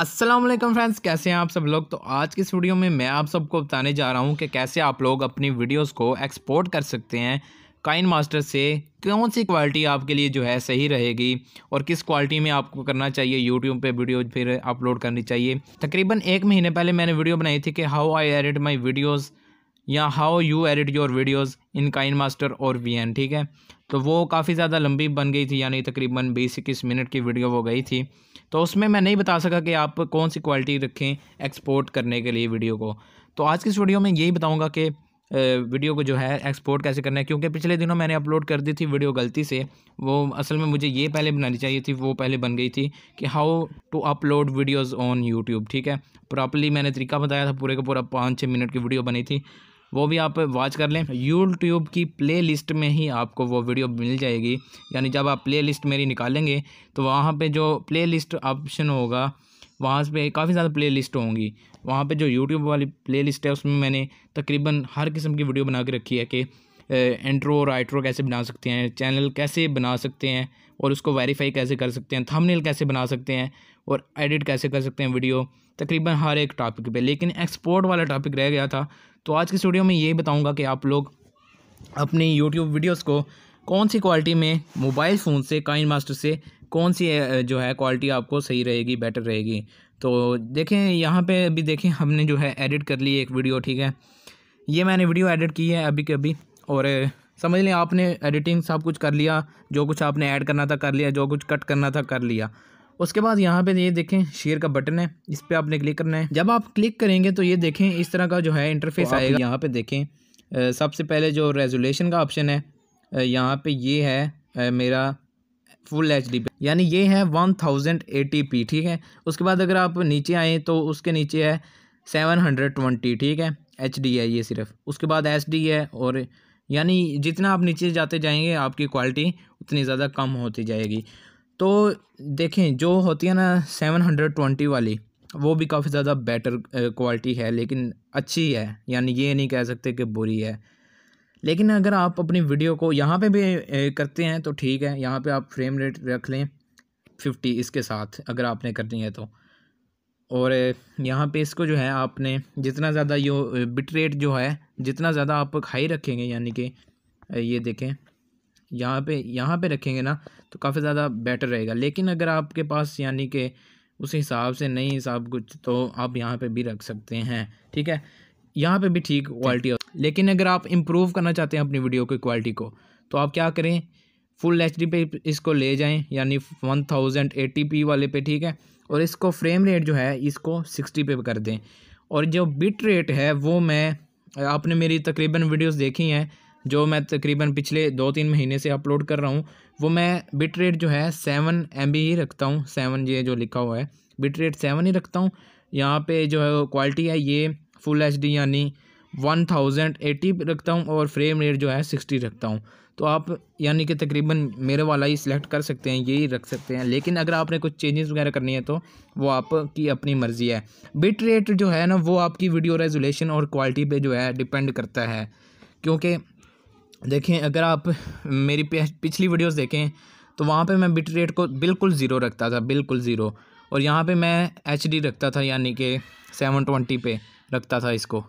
अस्सलाम वालेकुम फ्रेंड्स कैसे हैं आप सब लोग तो आज की इस वीडियो में मैं आप सबको बताने जा रहा हूं कि कैसे आप लोग अपनी वीडियोस को एक्सपोर्ट कर सकते हैं काइन मास्टर से कौन सी क्वालिटी आपके लिए जो है सही रहेगी और किस क्वालिटी में आपको करना चाहिए यूट्यूब पे वीडियो फिर अपलोड करनी चाहिए तकरीबन एक महीने पहले मैंने वीडियो बनाई थी कि how I edit my videos या how you edit your videos in KineMaster और वी ठीक है तो वो काफ़ी ज़्यादा लंबी बन गई थी यानी तकरीबन बीस इक्कीस मिनट की वीडियो वो गई थी तो उसमें मैं नहीं बता सका कि आप कौन सी क्वालिटी रखें एक्सपोर्ट करने के लिए वीडियो को तो आज की इस वीडियो में यही बताऊँगा कि वीडियो को जो है एक्सपोर्ट कैसे करना है क्योंकि पिछले दिनों मैंने अपलोड कर दी थी वीडियो गलती से वो असल में मुझे ये पहले बनानी चाहिए थी वो पहले बन गई थी कि how to upload videos on YouTube ठीक है प्रॉपरली मैंने तरीका बताया था पूरे का पूरा पाँच छः मिनट की वीडियो बनी थी वो भी आप वॉच कर लें यूट्यूब की प्ले लिस्ट में ही आपको वो वीडियो मिल जाएगी यानी जब आप प्ले लिस्ट मेरी निकालेंगे तो वहाँ पर जो प्ले लिस्ट ऑप्शन होगा वहाँ पे काफ़ी ज़्यादा प्ले लिस्ट होंगी वहाँ पे जो यूट्यूब वाली प्ले लिस्ट है उसमें मैंने तकरीबन हर किस्म की वीडियो बना के रखी है कि इंट्रो और आइट्रो कैसे बना सकते हैं चैनल कैसे बना सकते हैं और उसको वेरीफाई कैसे कर सकते हैं थमनेल कैसे बना सकते हैं और एडिट कैसे कर सकते हैं वीडियो तकरीबन हर एक टॉपिक पे लेकिन एक्सपोर्ट वाला टॉपिक रह गया था तो आज की स्टूडियो में ये बताऊंगा कि आप लोग अपनी यूट्यूब वीडियोस को कौन सी क्वालिटी में मोबाइल फ़ोन से काइन मास्टर से कौन सी जो है क्वालिटी आपको सही रहेगी बेटर रहेगी तो देखें यहाँ पे अभी देखें हमने जो है एडिट कर ली एक वीडियो ठीक है ये मैंने वीडियो एडिट की है अभी के अभी और समझ लें आपने एडिटिंग सब कुछ कर लिया जो कुछ आपने ऐड करना था कर लिया जो कुछ कट करना था कर लिया उसके बाद यहाँ पे ये देखें शेयर का बटन है इस पर आपने क्लिक करना है जब आप क्लिक करेंगे तो ये देखें इस तरह का जो है इंटरफेस तो आएगा यहाँ पे देखें सबसे पहले जो रेजोलेशन का ऑप्शन है यहाँ पे ये है मेरा फुल एच डी यानी ये है वन थाउजेंड एटी पी ठीक है उसके बाद अगर आप नीचे आएँ तो उसके नीचे है सेवन हंड्रेड ट्वेंटी ठीक है एच डी है ये सिर्फ उसके बाद एस डी है और यानी जितना आप नीचे जाते जाएंगे आपकी क्वालिटी उतनी ज़्यादा कम होती जाएगी तो देखें जो होती है ना सेवन हंड्रेड ट्वेंटी वाली वो भी काफ़ी ज़्यादा बेटर क्वालिटी है लेकिन अच्छी है यानी ये नहीं कह सकते कि बुरी है लेकिन अगर आप अपनी वीडियो को यहाँ पे भी करते हैं तो ठीक है यहाँ पे आप फ्रेम रेट रख लें फिफ्टी इसके साथ अगर आपने करनी है तो और यहाँ पे इसको जो है आपने जितना ज़्यादा यो बिट रेट जो है जितना ज़्यादा आप हाई रखेंगे यानी कि ये देखें यहाँ पे यहाँ पे रखेंगे ना तो काफ़ी ज़्यादा बेटर रहेगा लेकिन अगर आपके पास यानी कि उस हिसाब से नहीं हिसाब कुछ तो आप यहाँ पे भी रख सकते हैं ठीक है यहाँ पे भी ठीक क्वालिटी लेकिन अगर आप इम्प्रूव करना चाहते हैं अपनी वीडियो की क्वालिटी को तो आप क्या करें फुल एच पे इसको ले जाएँ यानी वन थाउजेंड पी वाले पे ठीक है और इसको फ्रेम रेट जो है इसको सिक्सटी पे कर दें और जो बिट रेट है वो मैं आपने मेरी तकरीबन वीडियोस देखी हैं जो मैं तकरीबन पिछले दो तीन महीने से अपलोड कर रहा हूँ वो मैं बिट रेट जो है सेवन एम ही रखता हूँ सेवन ये जो लिखा हुआ है बिट रेट सेवन ही रखता हूँ यहाँ पे जो है क्वालिटी है ये फुल एच डी यानी वन थाउजेंड एटी रखता हूँ और फ्रेम रेट जो है सिक्सटी रखता हूँ तो आप यानी कि तकरीबन मेरे वाला ही सिलेक्ट कर सकते हैं यही रख सकते हैं लेकिन अगर आपने कुछ चेंजेस वगैरह करनी है तो वो आपकी अपनी मर्ज़ी है बिट रेट जो है ना वो आपकी वीडियो रेजोलेशन और क्वालिटी पे जो है डिपेंड करता है क्योंकि देखें अगर आप मेरी पिछली वीडियोस देखें तो वहाँ पे मैं बिट रेट को बिल्कुल ज़ीरो रखता था बिल्कुल ज़ीरो और यहाँ पे मैं एच डी रखता था यानी कि सेवन ट्वेंटी पे रखता था इसको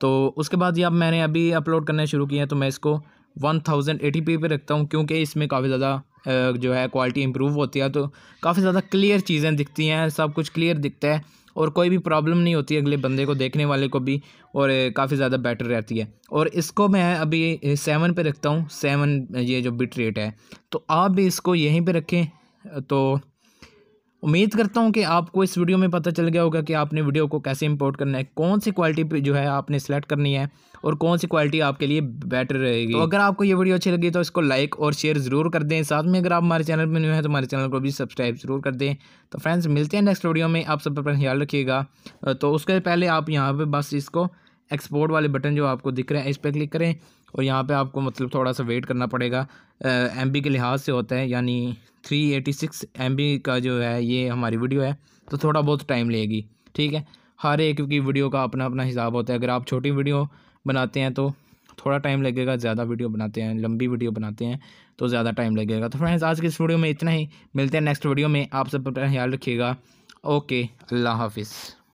तो उसके बाद जब मैंने अभी अपलोड करना शुरू किया तो मैं इसको वन थाउजेंड एटी पी पे रखता हूँ क्योंकि इसमें काफ़ी ज़्यादा जो है क्वालिटी इम्प्रूव होती है तो काफ़ी ज़्यादा क्लियर चीज़ें दिखती हैं सब कुछ क्लियर दिखता है और कोई भी प्रॉब्लम नहीं होती अगले बंदे को देखने वाले को भी और काफ़ी ज़्यादा बेटर रहती है और इसको मैं अभी सेवन पे रखता हूँ सेवन ये जो बिट रेट है तो आप भी इसको यहीं पर रखें तो उम्मीद करता हूँ कि आपको इस वीडियो में पता चल गया होगा कि आपने वीडियो को कैसे इंपोर्ट करना है कौन सी क्वालिटी जो है आपने सेलेक्ट करनी है और कौन सी क्वालिटी आपके लिए बेटर रहेगी तो अगर आपको ये वीडियो अच्छी लगी तो इसको लाइक और शेयर ज़रूर कर दें साथ में अगर आप हमारे चैनल पर न्यू हैं तो हमारे चैनल को भी सब्सक्राइब ज़रूर कर दें तो फ्रेंड्स मिलते हैं नेक्स्ट वीडियो में आप सब अपना ख्याल रखिएगा तो उसके पहले आप यहाँ पर बस इसको एक्सपोर्ट वाले बटन जो आपको दिख रहे हैं इस पर क्लिक करें और यहाँ पे आपको मतलब थोड़ा सा वेट करना पड़ेगा एम के लिहाज से होता है यानी थ्री एटी सिक्स एम का जो है ये हमारी वीडियो है तो थोड़ा बहुत टाइम लेगी ठीक है हर एक की वीडियो का अपना अपना हिसाब होता है अगर आप छोटी वीडियो बनाते हैं तो थोड़ा टाइम लगेगा ज़्यादा वीडियो बनाते हैं लंबी वीडियो बनाते हैं तो ज़्यादा टाइम लगेगा तो फ्रेंड्स आज की इस वीडियो में इतना ही मिलते हैं नेक्स्ट वीडियो में आप सब अपना ख्याल रखिएगा ओके अल्लाह हाफिज़